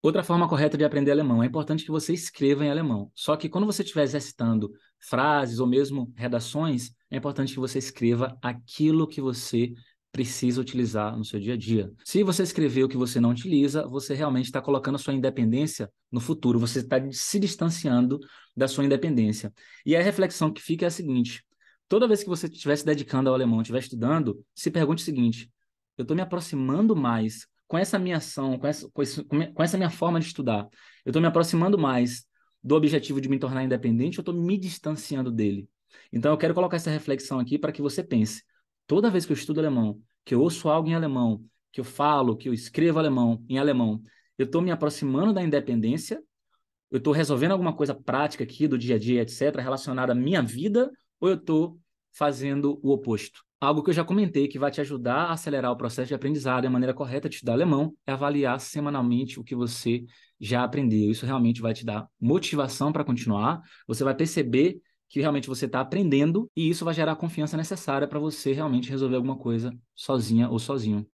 Outra forma correta de aprender alemão. É importante que você escreva em alemão. Só que quando você estiver exercitando frases ou mesmo redações, é importante que você escreva aquilo que você precisa utilizar no seu dia a dia. Se você escrever o que você não utiliza, você realmente está colocando a sua independência no futuro, você está se distanciando da sua independência. E a reflexão que fica é a seguinte: toda vez que você estiver se dedicando ao alemão, estiver estudando, se pergunte o seguinte: eu estou me aproximando mais com essa minha ação, com essa, com esse, com essa minha forma de estudar, eu estou me aproximando mais do objetivo de me tornar independente, eu estou me distanciando dele. Então, eu quero colocar essa reflexão aqui para que você pense. Toda vez que eu estudo alemão, que eu ouço algo em alemão, que eu falo, que eu escrevo alemão em alemão, eu estou me aproximando da independência, eu estou resolvendo alguma coisa prática aqui do dia a dia, etc., relacionada à minha vida, ou eu estou fazendo o oposto. Algo que eu já comentei que vai te ajudar a acelerar o processo de aprendizado e é a maneira correta de estudar alemão é avaliar semanalmente o que você já aprendeu. Isso realmente vai te dar motivação para continuar. Você vai perceber que realmente você está aprendendo e isso vai gerar a confiança necessária para você realmente resolver alguma coisa sozinha ou sozinho.